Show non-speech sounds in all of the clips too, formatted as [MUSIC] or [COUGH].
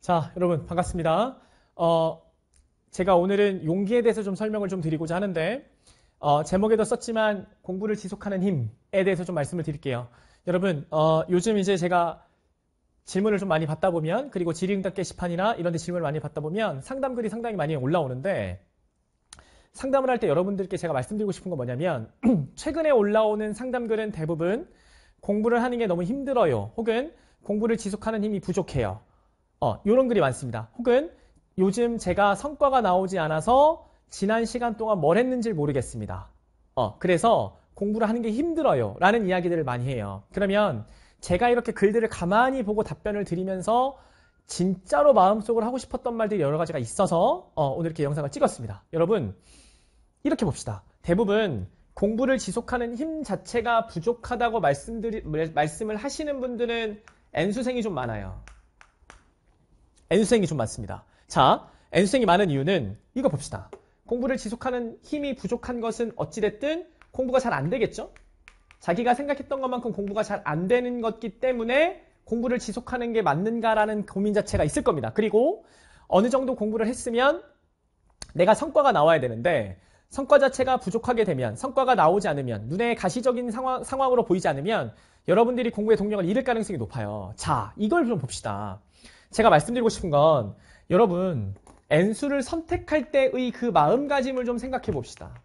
자, 여러분 반갑습니다. 어, 제가 오늘은 용기에 대해서 좀 설명을 좀 드리고자 하는데 어, 제목에도 썼지만 공부를 지속하는 힘에 대해서 좀 말씀을 드릴게요. 여러분 어, 요즘 이제 제가 질문을 좀 많이 받다 보면 그리고 지리응답 게시판이나 이런 데 질문을 많이 받다 보면 상담글이 상당히 많이 올라오는데 상담을 할 때 여러분들께 제가 말씀드리고 싶은 건 뭐냐면 [CLEARS THROAT] 최근에 올라오는 상담글은 대부분 공부를 하는 게 너무 힘들어요 혹은 공부를 지속하는 힘이 부족해요 어, 이런 글이 많습니다. 혹은 요즘 제가 성과가 나오지 않아서 지난 시간 동안 뭘 했는지 모르겠습니다. 어, 그래서 공부를 하는 게 힘들어요. 라는 이야기들을 많이 해요. 그러면 제가 이렇게 글들을 가만히 보고 답변을 드리면서 진짜로 마음속으로 하고 싶었던 말들이 여러 가지가 있어서 어, 오늘 이렇게 영상을 찍었습니다. 여러분, 이렇게 봅시다. 대부분 공부를 지속하는 힘 자체가 부족하다고 말씀드리, 말씀을 하시는 분들은 N수생이 좀 많아요. n 수생이좀 많습니다. 자, n 수생이 많은 이유는 이거 봅시다. 공부를 지속하는 힘이 부족한 것은 어찌됐든 공부가 잘 안 되겠죠? 자기가 생각했던 것만큼 공부가 잘 안 되는 것기 때문에 공부를 지속하는 게 맞는가라는 고민 자체가 있을 겁니다. 그리고 어느 정도 공부를 했으면 내가 성과가 나와야 되는데 성과 자체가 부족하게 되면 성과가 나오지 않으면 눈에 가시적인 상황, 상황으로 보이지 않으면 여러분들이 공부의 동력을 잃을 가능성이 높아요. 자, 이걸 좀 봅시다. 제가 말씀드리고 싶은 건 여러분 N수를 선택할 때의 그 마음가짐을 좀 생각해 봅시다.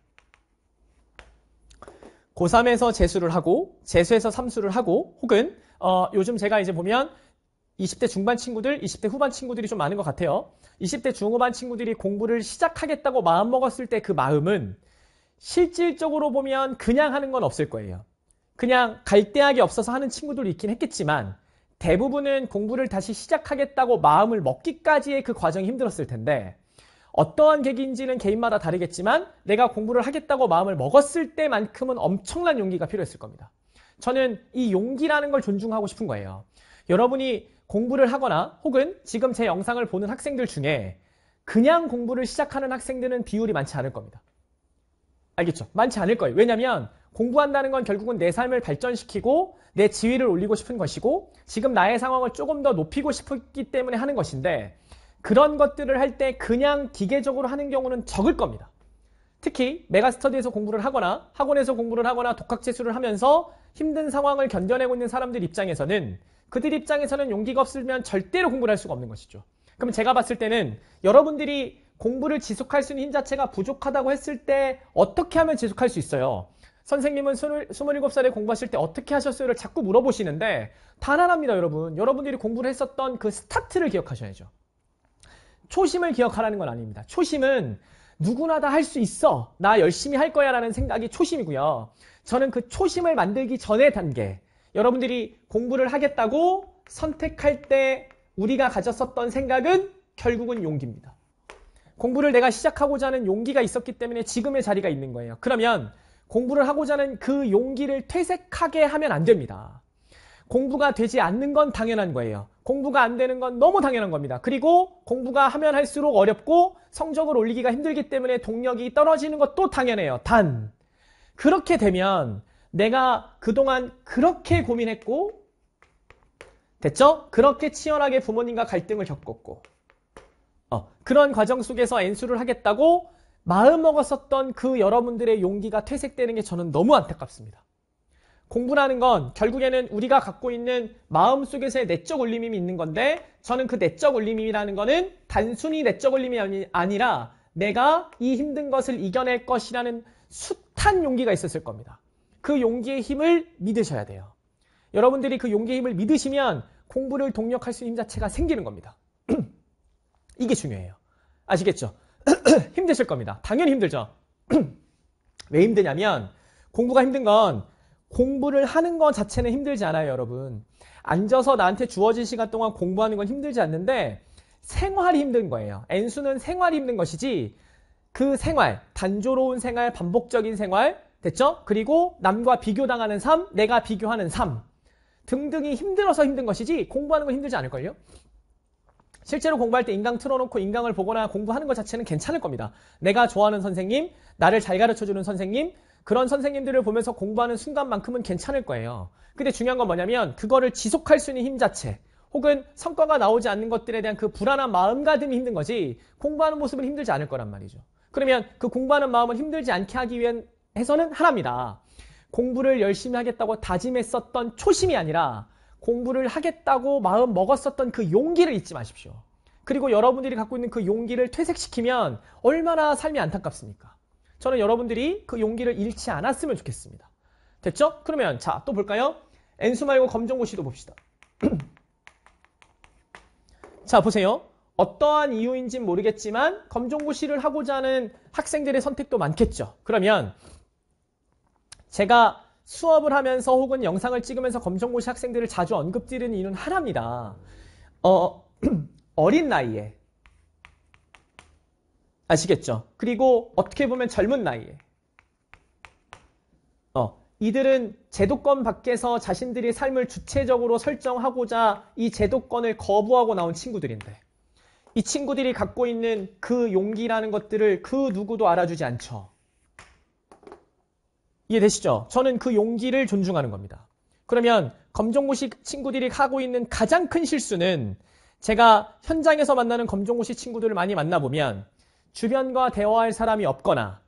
고3에서 재수를 하고 재수에서 삼수를 하고 혹은 어, 요즘 제가 이제 보면 20대 중반 친구들, 20대 후반 친구들이 좀 많은 것 같아요. 20대 중후반 친구들이 공부를 시작하겠다고 마음먹었을 때 그 마음은 실질적으로 보면 그냥 하는 건 없을 거예요. 그냥 갈 대학이 없어서 하는 친구들도 있긴 했겠지만 대부분은 공부를 다시 시작하겠다고 마음을 먹기까지의 그 과정이 힘들었을 텐데 어떠한 계기인지는 개인마다 다르겠지만 내가 공부를 하겠다고 마음을 먹었을 때만큼은 엄청난 용기가 필요했을 겁니다. 저는 이 용기라는 걸 존중하고 싶은 거예요. 여러분이 공부를 하거나 혹은 지금 제 영상을 보는 학생들 중에 그냥 공부를 시작하는 학생들은 비율이 많지 않을 겁니다. 알겠죠? 많지 않을 거예요. 왜냐면 공부한다는 건 결국은 내 삶을 발전시키고 내 지위를 올리고 싶은 것이고 지금 나의 상황을 조금 더 높이고 싶기 때문에 하는 것인데 그런 것들을 할 때 그냥 기계적으로 하는 경우는 적을 겁니다. 특히 메가스터디에서 공부를 하거나 학원에서 공부를 하거나 독학 체수를 하면서 힘든 상황을 견뎌내고 있는 사람들 입장에서는 그들 입장에서는 용기가 없으면 절대로 공부를 할 수가 없는 것이죠. 그럼 제가 봤을 때는 여러분들이 공부를 지속할 수 있는 힘 자체가 부족하다고 했을 때 어떻게 하면 지속할 수 있어요? 선생님은 27살에 공부하실 때 어떻게 하셨어요를 자꾸 물어보시는데 단단합니다 여러분. 여러분들이 공부를 했었던 그 스타트를 기억하셔야죠. 초심을 기억하라는 건 아닙니다. 초심은 누구나 다 할 수 있어. 나 열심히 할 거야 라는 생각이 초심이고요. 저는 그 초심을 만들기 전의 단계. 여러분들이 공부를 하겠다고 선택할 때 우리가 가졌었던 생각은 결국은 용기입니다. 공부를 내가 시작하고자 하는 용기가 있었기 때문에 지금의 자리가 있는 거예요. 그러면 공부를 하고자 하는 그 용기를 퇴색하게 하면 안 됩니다. 공부가 되지 않는 건 당연한 거예요. 공부가 안 되는 건 너무 당연한 겁니다. 그리고 공부가 하면 할수록 어렵고 성적을 올리기가 힘들기 때문에 동력이 떨어지는 것도 당연해요. 단, 그렇게 되면 내가 그동안 그렇게 고민했고, 됐죠? 그렇게 치열하게 부모님과 갈등을 겪었고, 어, 그런 과정 속에서 엔수를 하겠다고 마음먹었었던 그 여러분들의 용기가 퇴색되는 게 저는 너무 안타깝습니다. 공부라는 건 결국에는 우리가 갖고 있는 마음속에서의 내적 울림임이 있는 건데 저는 그 내적 울림임이라는 거는 단순히 내적 울림이 아니라 내가 이 힘든 것을 이겨낼 것이라는 숱한 용기가 있었을 겁니다. 그 용기의 힘을 믿으셔야 돼요. 여러분들이 그 용기의 힘을 믿으시면 공부를 동력할 수 있는 힘 자체가 생기는 겁니다. [CLEARS THROAT] 이게 중요해요. 아시겠죠? [CLEARS THROAT] 힘드실 겁니다. 당연히 힘들죠. [CLEARS THROAT] 왜 힘드냐면 공부가 힘든 건 공부를 하는 것 자체는 힘들지 않아요, 여러분. 앉아서 나한테 주어진 시간 동안 공부하는 건 힘들지 않는데 생활이 힘든 거예요. N수는 생활이 힘든 것이지 그 생활, 단조로운 생활, 반복적인 생활, 됐죠? 그리고 남과 비교당하는 삶, 내가 비교하는 삶 등등이 힘들어서 힘든 것이지 공부하는 건 힘들지 않을걸요? 실제로 공부할 때 인강 틀어놓고 인강을 보거나 공부하는 것 자체는 괜찮을 겁니다. 내가 좋아하는 선생님, 나를 잘 가르쳐주는 선생님, 그런 선생님들을 보면서 공부하는 순간만큼은 괜찮을 거예요. 근데 중요한 건 뭐냐면 그거를 지속할 수 있는 힘 자체, 혹은 성과가 나오지 않는 것들에 대한 그 불안한 마음가짐이 힘든 거지 공부하는 모습은 힘들지 않을 거란 말이죠. 그러면 그 공부하는 마음을 힘들지 않게 하기 위 해서는 하나입니다. 공부를 열심히 하겠다고 다짐했었던 초심이 아니라 공부를 하겠다고 마음 먹었었던 그 용기를 잊지 마십시오. 그리고 여러분들이 갖고 있는 그 용기를 퇴색시키면 얼마나 삶이 안타깝습니까? 저는 여러분들이 그 용기를 잃지 않았으면 좋겠습니다. 됐죠? 그러면 자, 또 볼까요? 엔수 말고 검정고시도 봅시다. [CLEARS THROAT] 자, 보세요. 어떠한 이유인진 모르겠지만 검정고시를 하고자 하는 학생들의 선택도 많겠죠. 그러면 제가 수업을 하면서 혹은 영상을 찍으면서 검정고시 학생들을 자주 언급드리는 이유는 하나입니다. 어, [CLEARS THROAT] 어린 나이에 아시겠죠? 그리고 어떻게 보면 젊은 나이에 어, 이들은 제도권 밖에서 자신들이 삶을 주체적으로 설정하고자 이 제도권을 거부하고 나온 친구들인데 이 친구들이 갖고 있는 그 용기라는 것들을 그 누구도 알아주지 않죠. 이해되시죠? 저는 그 용기를 존중하는 겁니다. 그러면 검정고시 친구들이 하고 있는 가장 큰 실수는 제가 현장에서 만나는 검정고시 친구들을 많이 만나보면 주변과 대화할 사람이 없거나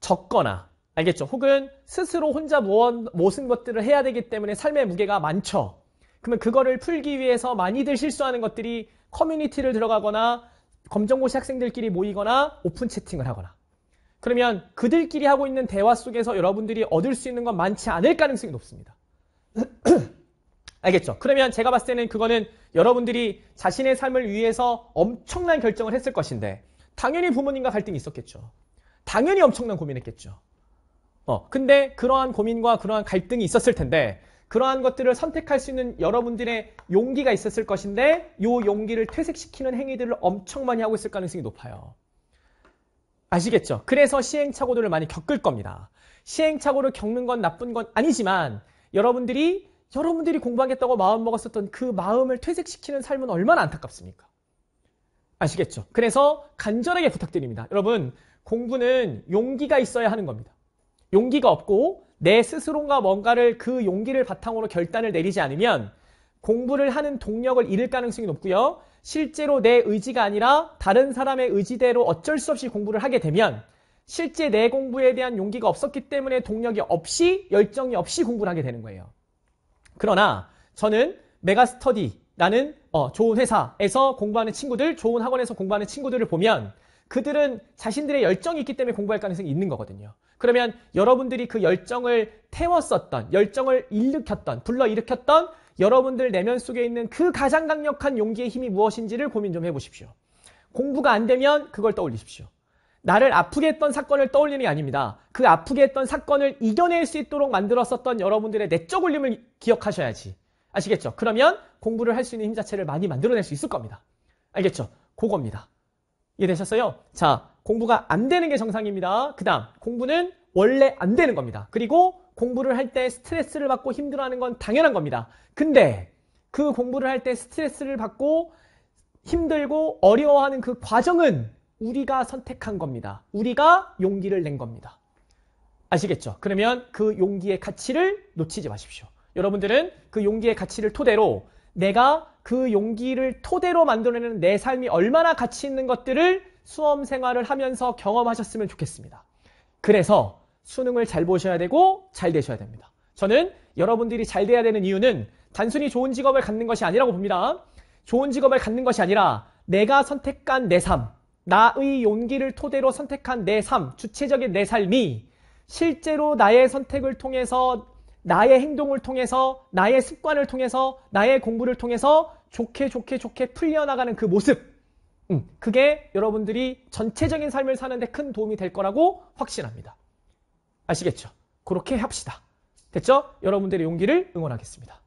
적거나 알겠죠? 혹은 스스로 혼자 무언, 모순 것들을 해야 되기 때문에 삶의 무게가 많죠. 그러면 그거를 풀기 위해서 많이들 실수하는 것들이 커뮤니티를 들어가거나 검정고시 학생들끼리 모이거나 오픈 채팅을 하거나 그러면 그들끼리 하고 있는 대화 속에서 여러분들이 얻을 수 있는 건 많지 않을 가능성이 높습니다. [CLEARS THROAT] 알겠죠? 그러면 제가 봤을 때는 그거는 여러분들이 자신의 삶을 위해서 엄청난 결정을 했을 것인데 당연히 부모님과 갈등이 있었겠죠. 당연히 엄청난 고민했겠죠. 어, 근데 그러한 고민과 그러한 갈등이 있었을 텐데 그러한 것들을 선택할 수 있는 여러분들의 용기가 있었을 것인데 이 용기를 퇴색시키는 행위들을 엄청 많이 하고 있을 가능성이 높아요. 아시겠죠? 그래서 시행착오들을 많이 겪을 겁니다. 시행착오를 겪는 건 나쁜 건 아니지만 여러분들이 여러분들이 공부하겠다고 마음먹었었던 그 마음을 퇴색시키는 삶은 얼마나 안타깝습니까? 아시겠죠? 그래서 간절하게 부탁드립니다. 여러분, 공부는 용기가 있어야 하는 겁니다. 용기가 없고 내 스스로가 뭔가를 그 용기를 바탕으로 결단을 내리지 않으면 공부를 하는 동력을 잃을 가능성이 높고요. 실제로 내 의지가 아니라 다른 사람의 의지대로 어쩔 수 없이 공부를 하게 되면 실제 내 공부에 대한 용기가 없었기 때문에 동력이 없이 열정이 없이 공부를 하게 되는 거예요. 그러나 저는 메가스터디라는 어, 좋은 회사에서 공부하는 친구들, 좋은 학원에서 공부하는 친구들을 보면 그들은 자신들의 열정이 있기 때문에 공부할 가능성이 있는 거거든요. 그러면 여러분들이 그 열정을 태웠었던, 열정을 일으켰던, 불러일으켰던 여러분들 내면 속에 있는 그 가장 강력한 용기의 힘이 무엇인지를 고민 좀 해보십시오. 공부가 안 되면 그걸 떠올리십시오. 나를 아프게 했던 사건을 떠올리는 게 아닙니다. 그 아프게 했던 사건을 이겨낼 수 있도록 만들었었던 여러분들의 내적 울림을 기억하셔야지. 아시겠죠? 그러면 공부를 할 수 있는 힘 자체를 많이 만들어낼 수 있을 겁니다. 알겠죠? 그겁니다. 이해되셨어요? 자, 공부가 안 되는 게 정상입니다. 그 다음, 공부는 원래 안 되는 겁니다. 그리고 공부를 할 때 스트레스를 받고 힘들어하는 건 당연한 겁니다. 근데 그 공부를 할 때 스트레스를 받고 힘들고 어려워하는 그 과정은 우리가 선택한 겁니다. 우리가 용기를 낸 겁니다. 아시겠죠? 그러면 그 용기의 가치를 놓치지 마십시오. 여러분들은 그 용기의 가치를 토대로 내가 그 용기를 토대로 만들어내는 내 삶이 얼마나 가치 있는 것들을 수험 생활을 하면서 경험하셨으면 좋겠습니다. 그래서 수능을 잘 보셔야 되고 잘 되셔야 됩니다. 저는 여러분들이 잘 돼야 되는 이유는 단순히 좋은 직업을 갖는 것이 아니라고 봅니다. 좋은 직업을 갖는 것이 아니라 내가 선택한 내 삶, 나의 용기를 토대로 선택한 내 삶, 주체적인 내 삶이 실제로 나의 선택을 통해서 나의 행동을 통해서 나의 습관을 통해서 나의 공부를 통해서 좋게 좋게 좋게 풀려나가는 그 모습 음, 그게 여러분들이 전체적인 삶을 사는데 큰 도움이 될 거라고 확신합니다. 아시겠죠? 그렇게 합시다. 됐죠? 여러분들의 용기를 응원하겠습니다.